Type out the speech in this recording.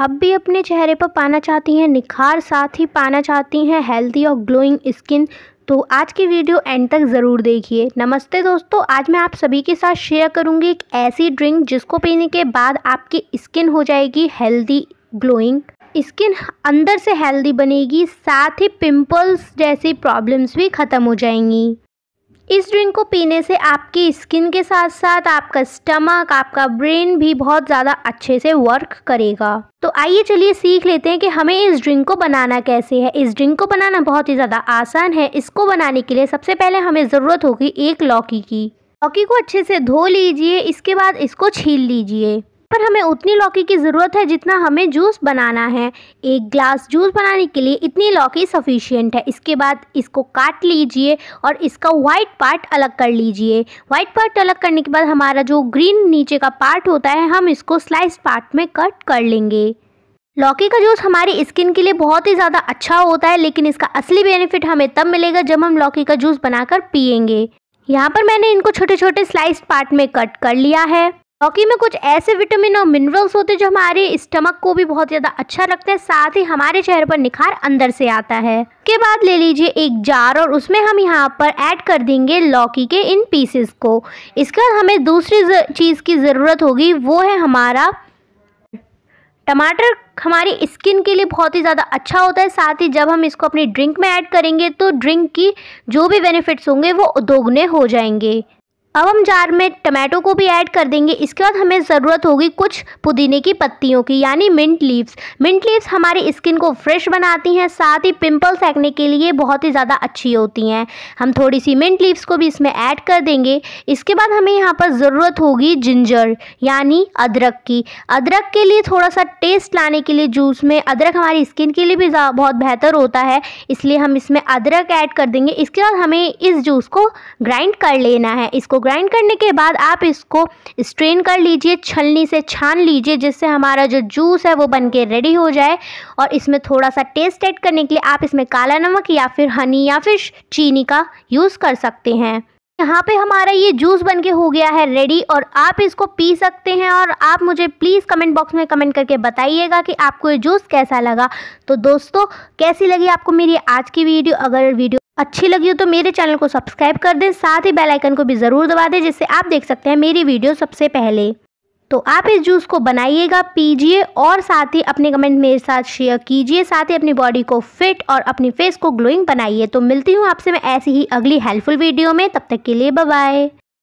आप भी अपने चेहरे पर पाना चाहती हैं निखार साथ ही पाना चाहती हैं हेल्दी और ग्लोइंग स्किन तो आज की वीडियो एंड तक ज़रूर देखिए नमस्ते दोस्तों आज मैं आप सभी के साथ शेयर करूंगी एक ऐसी ड्रिंक जिसको पीने के बाद आपकी स्किन हो जाएगी हेल्दी ग्लोइंग स्किन अंदर से हेल्दी बनेगी साथ ही पिंपल्स जैसी प्रॉब्लम्स भी ख़त्म हो जाएंगी इस ड्रिंक को पीने से आपकी स्किन के साथ साथ आपका स्टमक आपका ब्रेन भी बहुत ज़्यादा अच्छे से वर्क करेगा तो आइए चलिए सीख लेते हैं कि हमें इस ड्रिंक को बनाना कैसे है इस ड्रिंक को बनाना बहुत ही ज़्यादा आसान है इसको बनाने के लिए सबसे पहले हमें ज़रूरत होगी एक लौकी की लौकी को अच्छे से धो लीजिए इसके बाद इसको छील लीजिए पर हमें उतनी लौकी की ज़रूरत है जितना हमें जूस बनाना है एक ग्लास जूस बनाने के लिए इतनी लौकी सफिशियंट है इसके बाद इसको काट लीजिए और इसका वाइट पार्ट अलग कर लीजिए वाइट पार्ट अलग करने के बाद हमारा जो ग्रीन नीचे का पार्ट होता है हम इसको स्लाइस पार्ट में कट कर लेंगे लौकी का जूस हमारी स्किन के लिए बहुत ही ज़्यादा अच्छा होता है लेकिन इसका असली बेनिफिट हमें तब मिलेगा जब हम लौकी का जूस बनाकर पियेंगे यहाँ पर मैंने इनको छोटे छोटे स्लाइस पार्ट में कट कर लिया है लौकी में कुछ ऐसे विटामिन और मिनरल्स होते हैं जो हमारे स्टमक को भी बहुत ज़्यादा अच्छा लगता है साथ ही हमारे चेहरे पर निखार अंदर से आता है के बाद ले लीजिए एक जार और उसमें हम यहाँ पर ऐड कर देंगे लौकी के इन पीसेस को इसका हमें दूसरी चीज़ की ज़रूरत होगी वो है हमारा टमाटर हमारी स्किन के लिए बहुत ही ज़्यादा अच्छा होता है साथ ही जब हम इसको अपनी ड्रिंक में ऐड करेंगे तो ड्रिंक की जो भी बेनिफिट्स होंगे वो दोगुने हो जाएंगे अब हम जार में टमाटो को भी ऐड कर देंगे इसके बाद हमें ज़रूरत होगी कुछ पुदीने की पत्तियों की यानी मिंट लीव्स मिंट लीव्स हमारी स्किन को फ्रेश बनाती हैं साथ ही पिंपल सेकने के लिए बहुत ही ज़्यादा अच्छी होती हैं हम थोड़ी सी मिंट लीव्स को भी इसमें ऐड कर देंगे इसके बाद हमें यहाँ पर ज़रूरत होगी जिंजर यानी अदरक की अदरक के लिए थोड़ा सा टेस्ट लाने के लिए जूस में अदरक हमारी स्किन के लिए भी बहुत बेहतर होता है इसलिए हम इसमें अदरक ऐड कर देंगे इसके बाद हमें इस जूस को ग्राइंड कर लेना है इसको ग्राइंड करने के बाद आप इसको स्ट्रेन कर लीजिए छलनी से छान लीजिए जिससे हमारा जो जूस है वो बन के रेडी हो जाए और इसमें थोड़ा सा टेस्ट ऐड करने के लिए आप इसमें काला नमक या फिर हनी या फिर चीनी का यूज़ कर सकते हैं यहाँ पे हमारा ये जूस बन के हो गया है रेडी और आप इसको पी सकते हैं और आप मुझे प्लीज़ कमेंट बॉक्स में कमेंट करके बताइएगा कि आपको ये जूस कैसा लगा तो दोस्तों कैसी लगी आपको मेरी आज की वीडियो अगर वीडियो अच्छी लगी हो तो मेरे चैनल को सब्सक्राइब कर दें साथ ही बेल आइकन को भी ज़रूर दबा दें जिससे आप देख सकते हैं मेरी वीडियो सबसे पहले तो आप इस जूस को बनाइएगा पीजिए और साथ ही अपने कमेंट मेरे साथ शेयर कीजिए साथ ही अपनी बॉडी को फिट और अपनी फेस को ग्लोइंग बनाइए तो मिलती हूँ आपसे मैं ऐसी ही अगली हेल्पफुल वीडियो में तब तक के लिए बाय